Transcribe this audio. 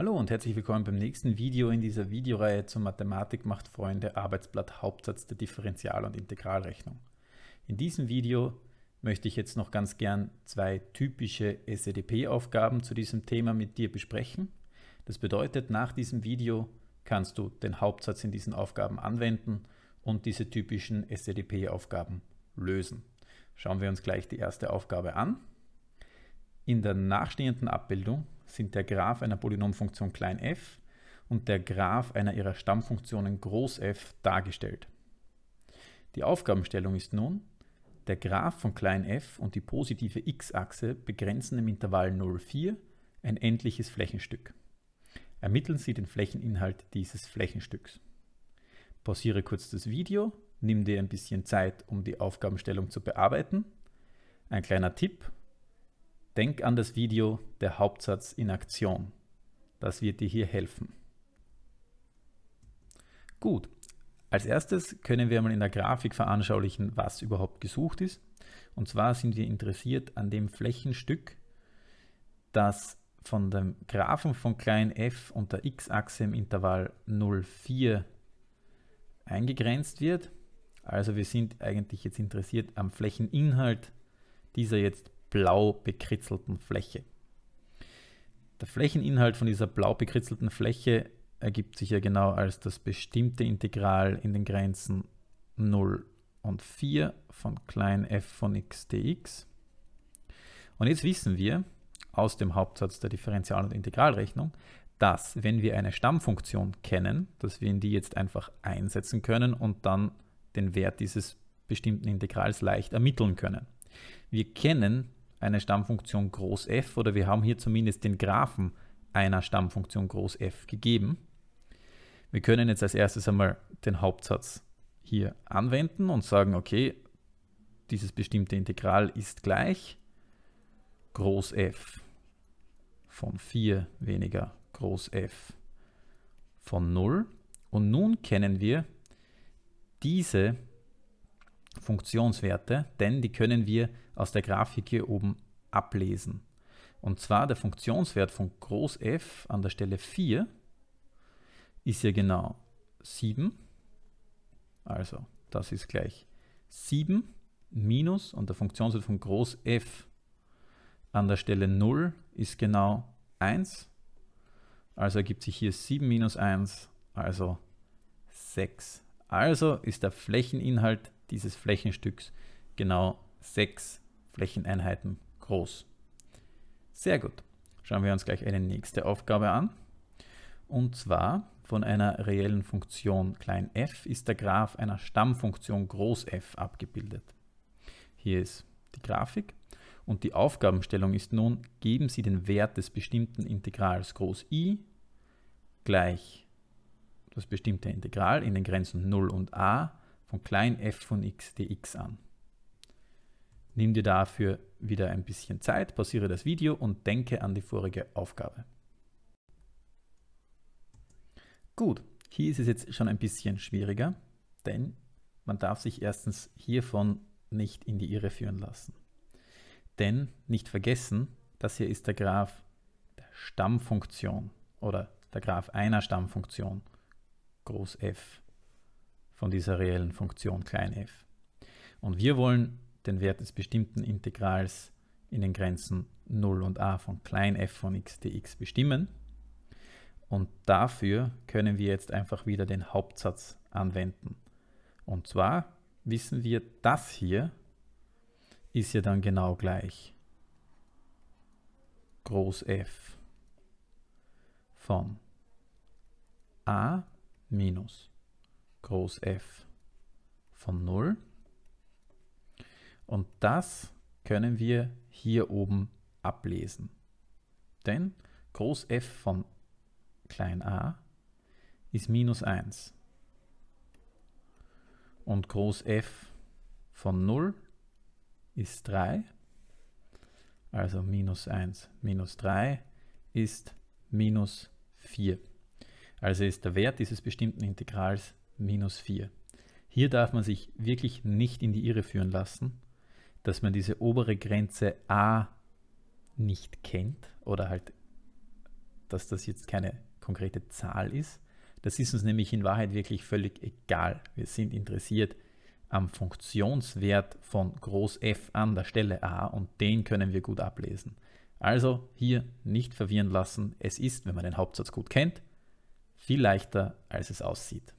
Hallo und herzlich willkommen beim nächsten Video in dieser Videoreihe zur Mathematik macht Freunde Arbeitsblatt Hauptsatz der Differential- und Integralrechnung. In diesem Video möchte ich jetzt noch ganz gern zwei typische SEDP-Aufgaben zu diesem Thema mit dir besprechen. Das bedeutet, nach diesem Video kannst du den Hauptsatz in diesen Aufgaben anwenden und diese typischen SEDP-Aufgaben lösen. Schauen wir uns gleich die erste Aufgabe an. In der nachstehenden Abbildung sind der Graph einer Polynomfunktion f und der Graph einer ihrer Stammfunktionen F dargestellt. Die Aufgabenstellung ist nun, der Graph von f und die positive x-Achse begrenzen im Intervall 0,4 ein endliches Flächenstück. Ermitteln Sie den Flächeninhalt dieses Flächenstücks. Pausiere kurz das Video, nimm dir ein bisschen Zeit, um die Aufgabenstellung zu bearbeiten. Ein kleiner Tipp, Denk an das Video Der Hauptsatz in Aktion. Das wird dir hier helfen. Gut, als erstes können wir mal in der Grafik veranschaulichen, was überhaupt gesucht ist. Und zwar sind wir interessiert an dem Flächenstück, das von dem Graphen von klein f und der x-Achse im Intervall 0,4 eingegrenzt wird. Also wir sind eigentlich jetzt interessiert am Flächeninhalt dieser jetzt blau bekritzelten Fläche. Der Flächeninhalt von dieser blau bekritzelten Fläche ergibt sich ja genau als das bestimmte Integral in den Grenzen 0 und 4 von klein f von x dx. Und jetzt wissen wir aus dem Hauptsatz der Differential- und Integralrechnung, dass wenn wir eine Stammfunktion kennen, dass wir in die jetzt einfach einsetzen können und dann den Wert dieses bestimmten Integrals leicht ermitteln können. Wir kennen eine Stammfunktion groß f oder wir haben hier zumindest den Graphen einer Stammfunktion groß f gegeben. Wir können jetzt als erstes einmal den Hauptsatz hier anwenden und sagen, okay, dieses bestimmte Integral ist gleich groß f von 4 weniger groß f von 0. Und nun kennen wir diese Funktionswerte, denn die können wir aus der Grafik hier oben ablesen. Und zwar der Funktionswert von Groß F an der Stelle 4 ist ja genau 7. Also das ist gleich 7 minus und der Funktionswert von Groß F an der Stelle 0 ist genau 1. Also ergibt sich hier 7 minus 1, also 6. Also ist der Flächeninhalt dieses Flächenstücks genau 6 Flächeneinheiten groß. Sehr gut. Schauen wir uns gleich eine nächste Aufgabe an. Und zwar von einer reellen Funktion f ist der Graph einer Stammfunktion F abgebildet. Hier ist die Grafik und die Aufgabenstellung ist nun, geben Sie den Wert des bestimmten Integrals I gleich das bestimmte Integral in den Grenzen 0 und a von f von x dx an. Nimm dir dafür wieder ein bisschen Zeit, pausiere das Video und denke an die vorige Aufgabe. Gut, hier ist es jetzt schon ein bisschen schwieriger, denn man darf sich erstens hiervon nicht in die Irre führen lassen. Denn nicht vergessen, das hier ist der Graph der Stammfunktion oder der Graph einer Stammfunktion, groß f, von dieser reellen Funktion klein f. Und wir wollen den Wert des bestimmten Integrals in den Grenzen 0 und a von klein f von x dx bestimmen. Und dafür können wir jetzt einfach wieder den Hauptsatz anwenden. Und zwar wissen wir, das hier ist ja dann genau gleich groß F von a minus groß F von 0 und das können wir hier oben ablesen. Denn Groß f von klein a ist minus 1. Und Groß f von 0 ist 3. Also minus 1 minus 3 ist minus 4. Also ist der Wert dieses bestimmten Integrals minus 4. Hier darf man sich wirklich nicht in die Irre führen lassen dass man diese obere Grenze A nicht kennt oder halt, dass das jetzt keine konkrete Zahl ist. Das ist uns nämlich in Wahrheit wirklich völlig egal. Wir sind interessiert am Funktionswert von Groß F an der Stelle A und den können wir gut ablesen. Also hier nicht verwirren lassen. Es ist, wenn man den Hauptsatz gut kennt, viel leichter, als es aussieht.